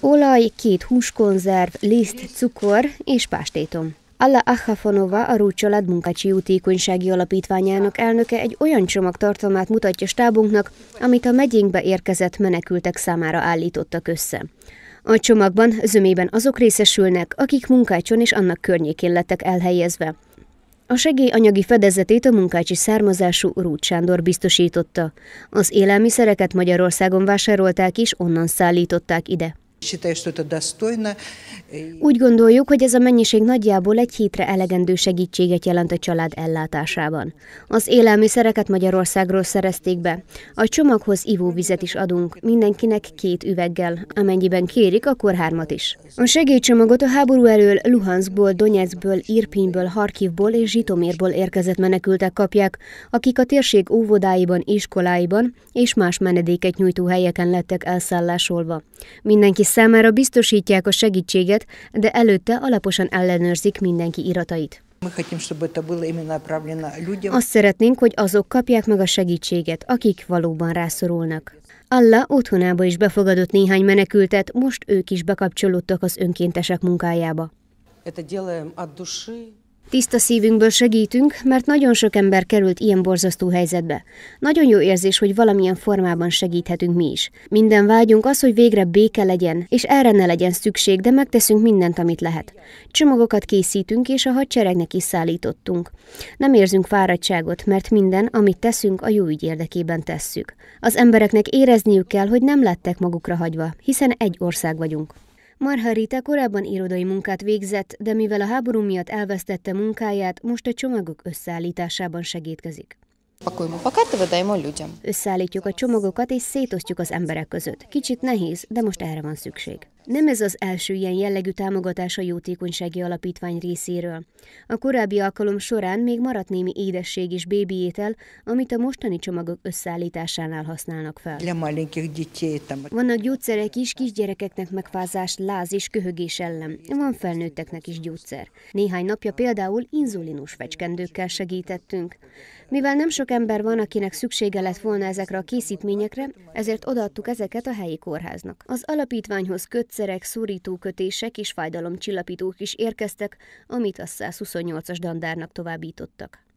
Olaj, két húskonzerv, liszt, cukor és pástétom. Alla Achafonova, a Rúd munkácsi jótékonysági alapítványának elnöke egy olyan csomag tartalmát mutatja stábunknak, amit a megyénkbe érkezett menekültek számára állítottak össze. A csomagban zömében azok részesülnek, akik munkácson és annak környékén lettek elhelyezve. A segély anyagi fedezetét a munkácsi származású Rúd Sándor biztosította. Az élelmiszereket Magyarországon vásárolták és onnan szállították ide. Úgy gondoljuk, hogy ez a mennyiség nagyjából egy hétre elegendő segítséget jelent a család ellátásában. Az élelmiszereket Magyarországról szerezték be. A csomaghoz ivóvizet is adunk, mindenkinek két üveggel, amennyiben kérik, akkor hármat is. A segélycsomagot a háború elől Luhanskból, Donetskből, Irpinyből, Harkivból és Zsitomérból érkezett menekültek kapják, akik a térség óvodáiban, iskoláiban és más menedéket nyújtó helyeken lettek elszállásolva. Mindenki számára biztosítják a segítséget, de előtte alaposan ellenőrzik mindenki iratait. Azt szeretnénk, hogy azok kapják meg a segítséget, akik valóban rászorulnak. Alla otthonába is befogadott néhány menekültet, most ők is bekapcsolódtak az önkéntesek munkájába. Tiszta szívünkből segítünk, mert nagyon sok ember került ilyen borzasztó helyzetbe. Nagyon jó érzés, hogy valamilyen formában segíthetünk mi is. Minden vágyunk az, hogy végre béke legyen, és erre ne legyen szükség, de megteszünk mindent, amit lehet. Csomagokat készítünk, és a hadseregnek is szállítottunk. Nem érzünk fáradtságot, mert minden, amit teszünk, a jó ügy érdekében tesszük. Az embereknek érezniük kell, hogy nem lettek magukra hagyva, hiszen egy ország vagyunk. Marharita korábban irodai munkát végzett, de mivel a háború miatt elvesztette munkáját, most a csomagok összeállításában segítkezik. Összeállítjuk a csomagokat és szétosztjuk az emberek között. Kicsit nehéz, de most erre van szükség. Nem ez az első ilyen jellegű támogatás a jótékonysági alapítvány részéről. A korábbi alkalom során még maradt némi édesség és étel, amit a mostani csomagok összeállításánál használnak fel. Vannak gyógyszerek is kisgyerekeknek megfázás, láz és köhögés ellen. Van felnőtteknek is gyógyszer. Néhány napja például inzulinus fecskendőkkel segítettünk. Mivel nem sok ember van, akinek szüksége lett volna ezekre a készítményekre, ezért odaadtuk ezeket a helyi kórháznak. Az alapítványhoz köt gyógyszerek, szorítókötések és fájdalomcsillapítók is érkeztek, amit a 128-as dandárnak továbbítottak.